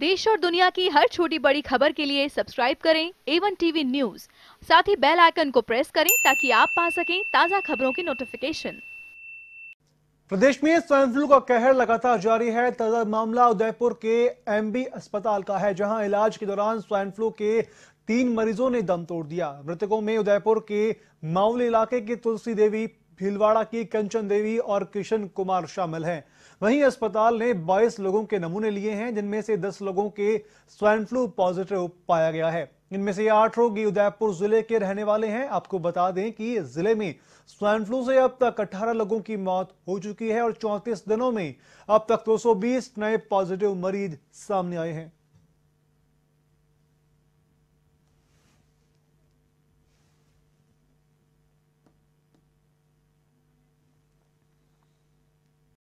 देश और दुनिया की हर छोटी बड़ी खबर के लिए सब्सक्राइब करें एवन टीवी न्यूज साथ ही बेल आइकन को प्रेस करें ताकि आप पा सकें ताजा खबरों की नोटिफिकेशन प्रदेश में स्वाइन फ्लू का कहर लगातार जारी है ताजा मामला उदयपुर के एमबी अस्पताल का है जहां इलाज के दौरान स्वाइन फ्लू के तीन मरीजों ने दम तोड़ दिया मृतकों में उदयपुर के माउली इलाके की तुलसी देवी भीलवाड़ा की कंचन देवी और किशन कुमार शामिल हैं वहीं अस्पताल ने 22 लोगों के नमूने लिए हैं जिनमें से 10 लोगों के स्वाइन फ्लू पॉजिटिव पाया गया है इनमें से आठ रोगी उदयपुर जिले के रहने वाले हैं आपको बता दें कि जिले में स्वाइन फ्लू से अब तक 18 लोगों की मौत हो चुकी है और 34 दिनों में अब तक 220 नए पॉजिटिव मरीज सामने आए हैं